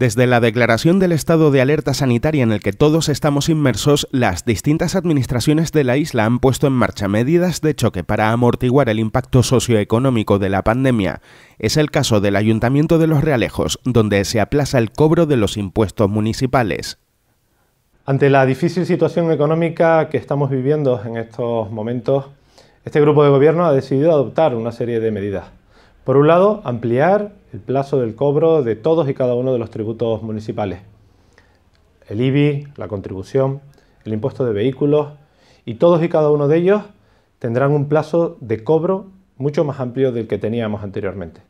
Desde la declaración del estado de alerta sanitaria en el que todos estamos inmersos, las distintas administraciones de la isla han puesto en marcha medidas de choque para amortiguar el impacto socioeconómico de la pandemia. Es el caso del Ayuntamiento de Los Realejos, donde se aplaza el cobro de los impuestos municipales. Ante la difícil situación económica que estamos viviendo en estos momentos, este grupo de gobierno ha decidido adoptar una serie de medidas. Por un lado, ampliar el plazo del cobro de todos y cada uno de los tributos municipales. El IBI, la contribución, el impuesto de vehículos y todos y cada uno de ellos tendrán un plazo de cobro mucho más amplio del que teníamos anteriormente.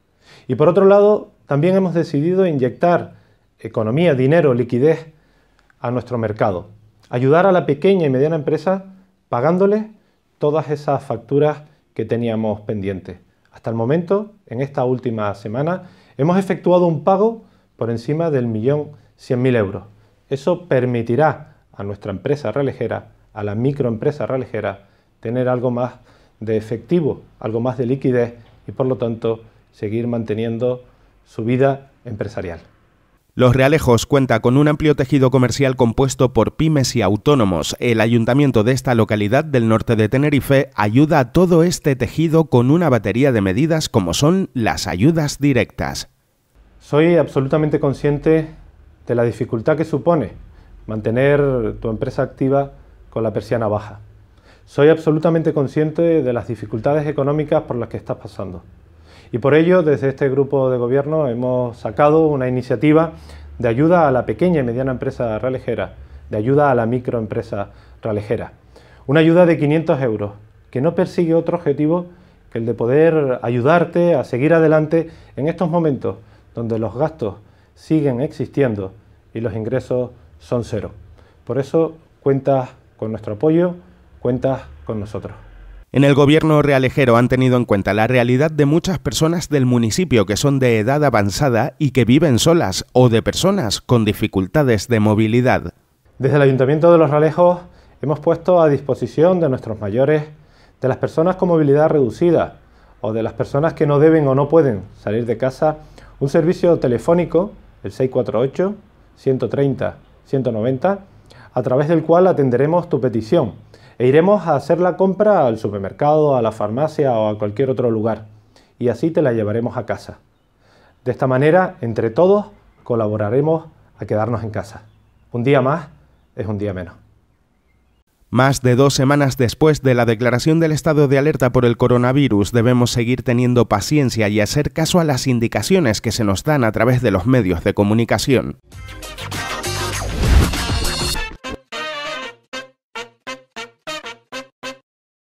Y por otro lado, también hemos decidido inyectar economía, dinero, liquidez a nuestro mercado. Ayudar a la pequeña y mediana empresa pagándole todas esas facturas que teníamos pendientes. Hasta el momento, en esta última semana, hemos efectuado un pago por encima del millón cien mil euros. Eso permitirá a nuestra empresa realejera, a la microempresa realejera, tener algo más de efectivo, algo más de liquidez y por lo tanto seguir manteniendo su vida empresarial. Los Realejos cuenta con un amplio tejido comercial compuesto por pymes y autónomos. El ayuntamiento de esta localidad del norte de Tenerife ayuda a todo este tejido con una batería de medidas como son las ayudas directas. Soy absolutamente consciente de la dificultad que supone mantener tu empresa activa con la persiana baja. Soy absolutamente consciente de las dificultades económicas por las que estás pasando. Y por ello, desde este grupo de gobierno hemos sacado una iniciativa de ayuda a la pequeña y mediana empresa realejera, de ayuda a la microempresa ralejera. Una ayuda de 500 euros, que no persigue otro objetivo que el de poder ayudarte a seguir adelante en estos momentos donde los gastos siguen existiendo y los ingresos son cero. Por eso cuentas con nuestro apoyo, cuentas con nosotros. En el gobierno realejero han tenido en cuenta la realidad de muchas personas del municipio que son de edad avanzada y que viven solas o de personas con dificultades de movilidad. Desde el Ayuntamiento de Los Realejos hemos puesto a disposición de nuestros mayores, de las personas con movilidad reducida o de las personas que no deben o no pueden salir de casa, un servicio telefónico, el 648 130 190, a través del cual atenderemos tu petición e iremos a hacer la compra al supermercado, a la farmacia o a cualquier otro lugar y así te la llevaremos a casa. De esta manera, entre todos, colaboraremos a quedarnos en casa. Un día más es un día menos. Más de dos semanas después de la declaración del estado de alerta por el coronavirus, debemos seguir teniendo paciencia y hacer caso a las indicaciones que se nos dan a través de los medios de comunicación.